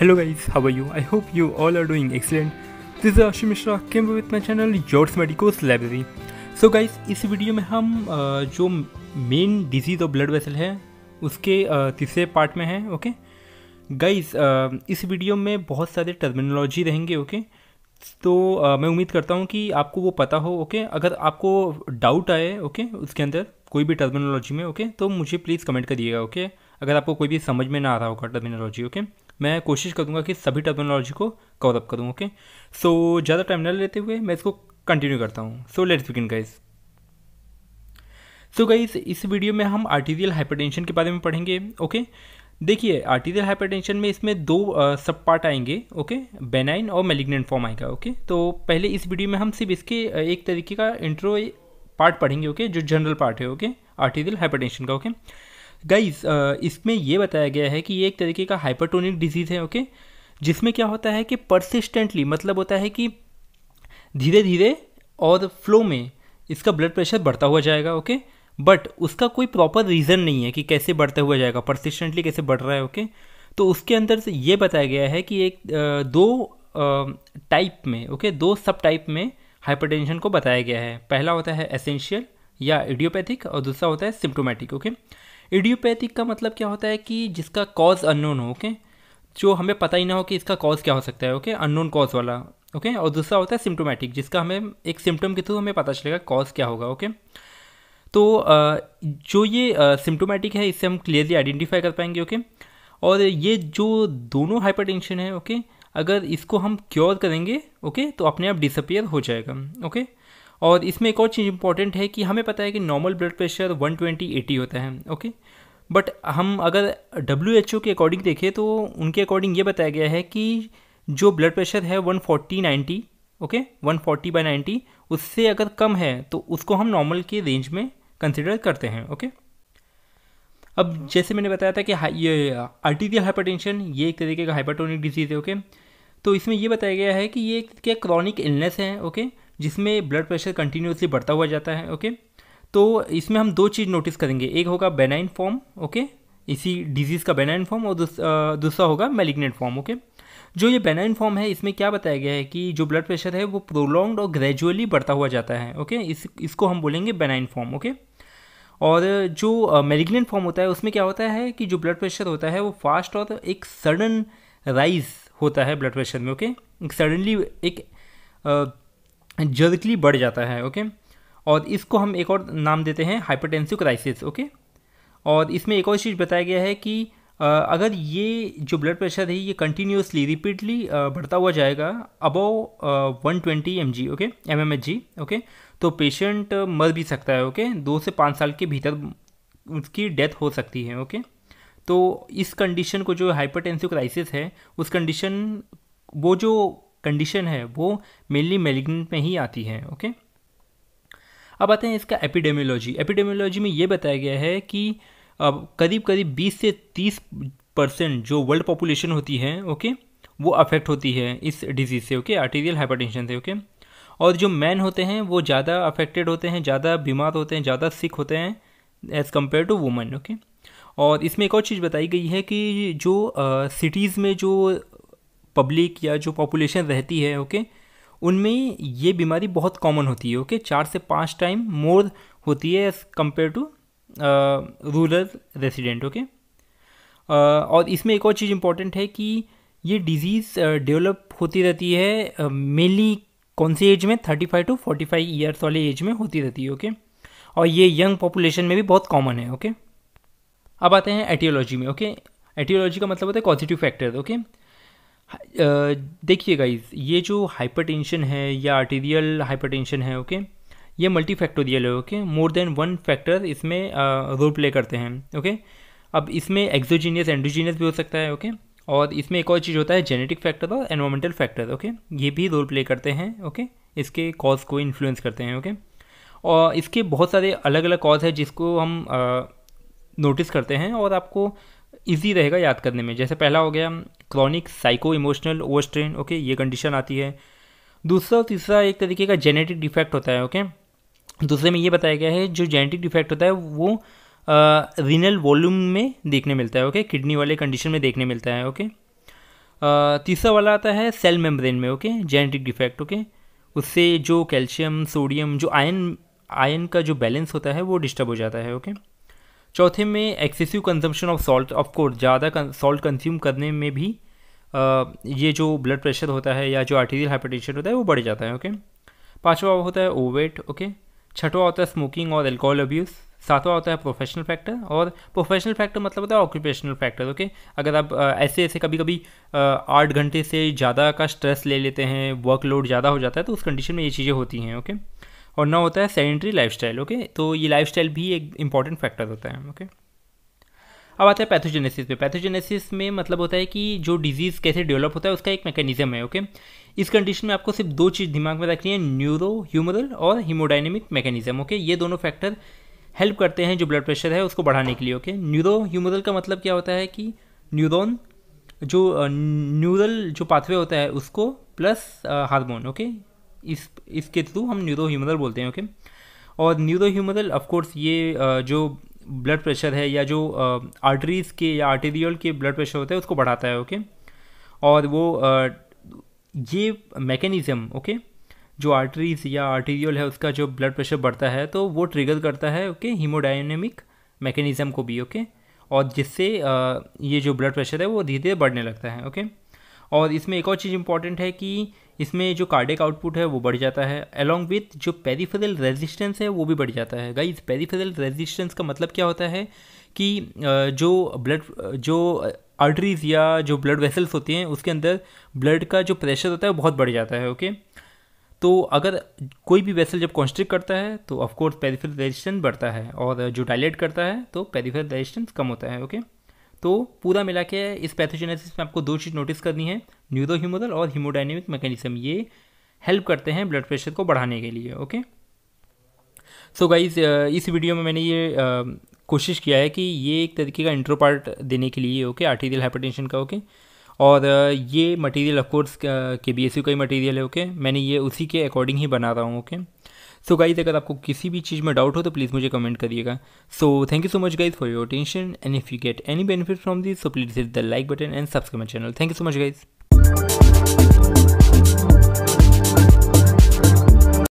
Hello guys, how are you? I hope you all are doing excellent. This is Ashi Mishra, came with my channel Yours Medicos Library. So guys, इस video में हम जो main disease of blood vessel है उसके तीसरे part में हैं okay guys इस वीडियो में बहुत सारे टर्मिनोलॉजी रहेंगे ओके तो मैं उम्मीद करता हूँ कि आपको वो पता हो ओके अगर आपको डाउट आए ओके उसके अंदर कोई भी टर्मिनोलॉजी में ओके तो मुझे प्लीज़ कमेंट करिएगा ओके अगर आपको कोई भी समझ में ना आ रहा होगा टर्मिनोलॉजी ओके मैं कोशिश करूँगा कि सभी टर्मिनोलॉजी को कवरअप करूँ ओके सो ज़्यादा टाइम न लेते हुए मैं इसको कंटिन्यू करता हूँ so let's begin guys so guys इस वीडियो में हम आर्टीरियल हाइपरटेंशन के बारे में पढ़ेंगे ओके देखिए आर्टीरियल हाइपरटेंशन में इसमें दो सब पार्ट आएंगे ओके बेनाइन और मेलिग्नेंट फॉर्म आएगा ओके तो पहले इस वीडियो में हम सिर्फ इसके एक तरीके का इंट्रो पार्ट पढ़ेंगे ओके जो जनरल पार्ट है ओके आर्टीरियल हाइपरटेंशन का ओके गाइज uh, इसमें यह बताया गया है कि ये एक तरीके का हाइपरटोनिक डिजीज़ है ओके जिसमें क्या होता है कि परसिस्टेंटली मतलब होता है कि धीरे धीरे और फ्लो में इसका ब्लड प्रेशर बढ़ता हुआ जाएगा ओके बट उसका कोई प्रॉपर रीज़न नहीं है कि कैसे बढ़ता हुआ जाएगा परसिस्टेंटली कैसे बढ़ रहा है ओके तो उसके अंदर से ये बताया गया है कि एक uh, दो टाइप uh, में ओके दो सब टाइप में हाइपरटेंशन को बताया गया है पहला होता है एसेंशियल या इडियोपैथिक और दूसरा होता है सिम्टोमेटिक ओके इडियोपैथिक का मतलब क्या होता है कि जिसका कॉज अननोन हो ओके जो हमें पता ही ना हो कि इसका कॉज क्या हो सकता है ओके अननोन कॉज वाला ओके और दूसरा होता है सिम्टोमेटिक जिसका हमें एक सिम्टम के थ्रू हमें पता चलेगा कॉज क्या होगा ओके तो जो ये सिम्टोमेटिक है इससे हम क्लियरली आइडेंटिफाई कर पाएंगे ओके और ये जो दोनों टेंशन है ओके अगर इसको हम क्योर करेंगे ओके तो अपने आप डिसअपियर हो जाएगा ओके और इसमें एक और चीज़ इंपॉर्टेंट है कि हमें पता है कि नॉर्मल ब्लड प्रेशर 120 ट्वेंटी होता है ओके बट हम अगर डब्ल्यू एच ओ के अकॉर्डिंग देखें तो उनके अकॉर्डिंग ये बताया गया है कि जो ब्लड प्रेशर है 140 फोर्टी ओके 140 बाई नाइन्टी उससे अगर कम है तो उसको हम नॉर्मल के रेंज में कंसिडर करते हैं ओके अब जैसे मैंने बताया था कि ये आर्टीरियल हाइपरटेंशन ये एक तरीके का हाइपरटोनिक डिजीज़ है ओके तो इसमें यह बताया गया है कि ये एक क्रॉनिक इलनेस है ओके जिसमें ब्लड प्रेशर कंटिन्यूसली बढ़ता हुआ जाता है ओके तो इसमें हम दो चीज़ नोटिस करेंगे एक होगा बेनाइन फॉर्म ओके इसी डिजीज़ का बेनाइन फॉर्म और दूसरा होगा मेलिग्नेंट फॉर्म ओके जो ये बेनाइन फॉर्म है इसमें क्या बताया गया है कि जो ब्लड प्रेशर है वो प्रोलॉन्ग और ग्रेजुअली बढ़ता हुआ जाता है ओके इस इसको हम बोलेंगे बेनाइन फॉर्म ओके और जो मेलिग्नेंट फॉर्म होता है उसमें क्या होता है कि जो ब्लड प्रेशर होता है वो फास्ट और एक सडन राइज होता है ब्लड प्रेशर में ओके एक सडनली एक जर्कली बढ़ जाता है ओके और इसको हम एक और नाम देते हैं हाइपरटेंसिव क्राइसिस ओके और इसमें एक और चीज़ बताया गया है कि अगर ये जो ब्लड प्रेशर है ये कंटिन्यूसली रिपीटली बढ़ता हुआ जाएगा above one twenty M G okay M M H G okay तो पेशेंट मर भी सकता है ओके दो से पाँच साल के भीतर उसकी डेथ हो सकती है ओके तो इस कंडीशन को जो हाइपरटेंसिव क्राइसिस है उस कंडीशन वो जो कंडीशन है वो मेनली मेलिग्नेंट में ही आती है ओके अब आते हैं इसका एपिडेमियोलॉजी एपिडेमियोलॉजी में ये बताया गया है कि करीब करीब 20 से 30 परसेंट जो वर्ल्ड पॉपुलेशन होती है ओके वो अफेक्ट होती है इस डिजीज़ से ओके आर्टीरियल हाइपरटेंशन से ओके और जो मैन होते हैं वो ज़्यादा अफेक्टेड होते हैं ज़्यादा बीमार होते हैं ज़्यादा सिक होते हैं as compare to women okay और इसमें एक और चीज़ बताई गई है कि जो सिटीज़ में जो पब्लिक या जो पॉपुलेशन रहती है ओके उनमें ये बीमारी बहुत कॉमन होती है ओके चार से पाँच टाइम मोर होती है as compare to rural resident okay और इसमें एक और चीज़ इम्पॉर्टेंट है कि ये डिजीज़ डेवलप होती रहती है मेनली uh, कौन सी एज में thirty five to forty five years वाले एज में होती रहती है ओके okay? और ये यंग पॉपुलेशन में भी बहुत कॉमन है ओके okay? अब आते हैं एटियोलॉजी में ओके okay? एटियोलॉजी का मतलब होता है पॉजिटिव फैक्टर ओके देखिए गाइज ये जो हाइपरटेंशन है या आर्टीरियल हाइपरटेंशन है ओके ये मल्टी फैक्टोरियल है okay more than one factor इसमें रोल प्ले करते हैं ओके अब इसमें एक्जोजीनियस एंडोजीनियस भी हो सकता है ओके और इसमें एक और चीज़ होता है जेनेटिक फैक्टर और एनवामेंटल फैक्टर ओके ये भी रोल प्ले करते हैं ओके इसके कॉज को इन्फ्लुएंस करते हैं ओके और इसके बहुत सारे अलग अलग कॉज है जिसको हम नोटिस करते हैं और आपको ईजी रहेगा याद करने में जैसे पहला हो गया chronic psycho emotional overstrain okay ये कंडीशन आती है दूसरा और तीसरा एक तरीके का जेनेटिक डिफेक्ट होता है ओके दूसरे में ये बताया गया है जो जेनेटिक डिफेक्ट होता है वो रीनल वॉल्यूम में देखने मिलता है ओके किडनी वाले कंडीशन में देखने मिलता है ओके तीसरा वाला आता है सेल मेम्ब्रेन में ओके जेनेटिक डिफेक्ट ओके उससे जो कैल्शियम सोडियम जो आयन आयन का जो बैलेंस होता है वो डिस्टर्ब हो जाता है ओके okay? चौथे में excessive consumption of salt of course ज़्यादा सॉल्ट कंज्यूम करने में भी आ, ये जो ब्लड प्रेशर होता है या जो आर्टीरियल हाइपरटेंशन होता है वो बढ़ जाता है ओके पाँचवा होता है ओवेट ओके छठवा होता है स्मोकिंग और एल्कोहल अब्यूज़ सातवां होता है प्रोफेशनल फैक्टर और प्रोफेशनल फैक्टर मतलब होता है ऑक्यूपेशनल फैक्टर ओके अगर आप ऐसे ऐसे कभी कभी आठ घंटे से ज़्यादा का स्ट्रेस ले लेते हैं वर्कलोड ज़्यादा हो जाता है तो उस कंडीशन में ये चीज़ें होती हैं ओके okay? और ना होता है सेडेंट्री लाइफस्टाइल ओके तो ये लाइफस्टाइल भी एक इंपॉर्टेंट फैक्टर होता है ओके अब आता है पैथोजेनेसिस पे पैथोजेनेसिस में मतलब होता है कि जो डिजीज़ कैसे डेवलप होता है उसका एक मैकेनिज्म है ओके इस कंडीशन में आपको सिर्फ दो चीज़ दिमाग में रखनी है न्यूरो ह्यूमरल और हीमोडाइनेमिक मैकेनिज्म ओके ये दोनों फैक्टर हेल्प करते हैं जो ब्लड प्रेशर है उसको बढ़ाने के लिए ओके न्यूरो ह्यूमरल का मतलब क्या होता है कि न्यूरोन जो न्यूरल जो पाथवे होता है उसको प्लस हार्मोन ओके इस इसके थ्रू हम न्यूरो ह्यूमरल बोलते हैं ओके और न्यूरो ह्यूमरल ऑफकोर्स ये जो ब्लड प्रेशर है या जो आर्टरीज़ के या आर्टेरियल के ब्लड प्रेशर होता है उसको बढ़ाता है ओके और वो ये मैकेनिज़म ओके जो आर्टरीज या आर्टेरियल है उसका जो ब्लड प्रेशर बढ़ता है तो वो ट्रिगर करता है ओके हीमोडाइनमिक मैकेनिज़्म को भी ओके और जिससे ये जो ब्लड प्रेशर है वो धीरे धीरे बढ़ने लगता है ओके और इसमें एक और चीज़ इम्पॉर्टेंट है कि इसमें जो कार्डिक आउटपुट है वो बढ़ जाता है अलॉन्ग विथ जो पेरीफेरल रेजिस्टेंस है वो भी बढ़ जाता है गाइज पेरीफेरल रेजिस्टेंस का मतलब क्या होता है कि जो ब्लड जो आर्टरीज या जो ब्लड वेसल्स होती हैं उसके अंदर ब्लड का जो प्रेशर होता है वो बहुत बढ़ जाता है ओके तो अगर कोई भी वेसल जब कॉन्स्ट्रिक्ट करता है तो ऑफकोर्स पेरीफेरल रेजिस्टेंस बढ़ता है और जो डायलेट करता है तो पेरीफेरल रेजिस्टेंस कम होता है ओके तो पूरा मिला के इस पैथोजेनेसिस में आपको दो चीज़ नोटिस करनी है न्यूरो और हीमोडाइनेमिक मैकेनिज्म ये हेल्प करते हैं ब्लड प्रेशर को बढ़ाने के लिए ओके सो गाइज इस वीडियो में मैंने ये कोशिश किया है कि ये एक तरीके का इंट्रो पार्ट देने के लिए ओके आर्टीरियल हाइपरटेंशन का ओके और ये मटेरियल ऑफकोर्स के बी एस का ही मटेरियल है ओके मैंने ये उसी के अकॉर्डिंग ही बना रहा हूँ ओके सो गाइज़ अगर आपको किसी भी चीज़ में डाउट हो तो प्लीज़ मुझे कमेंट करिएगा so thank you so much guys for your attention and if you get any benefit from this so please hit the like button and subscribe my channel thank you so much guys